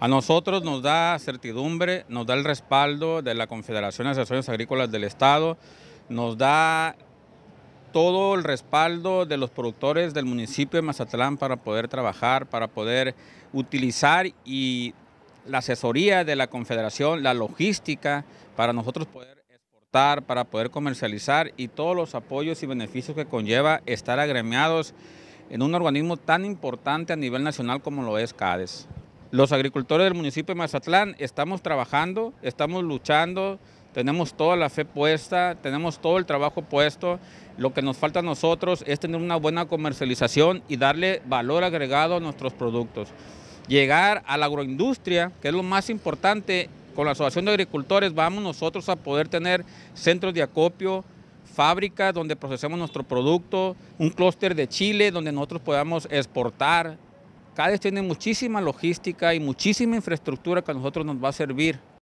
A nosotros nos da certidumbre, nos da el respaldo de la Confederación de Asociaciones Agrícolas del Estado, nos da todo el respaldo de los productores del municipio de Mazatlán para poder trabajar, para poder utilizar y la asesoría de la Confederación, la logística para nosotros poder exportar, para poder comercializar y todos los apoyos y beneficios que conlleva estar agremiados en un organismo tan importante a nivel nacional como lo es CADES. Los agricultores del municipio de Mazatlán estamos trabajando, estamos luchando, tenemos toda la fe puesta, tenemos todo el trabajo puesto. Lo que nos falta a nosotros es tener una buena comercialización y darle valor agregado a nuestros productos. Llegar a la agroindustria, que es lo más importante, con la Asociación de Agricultores vamos nosotros a poder tener centros de acopio, fábricas donde procesemos nuestro producto, un clúster de Chile donde nosotros podamos exportar, CADES tiene muchísima logística y muchísima infraestructura que a nosotros nos va a servir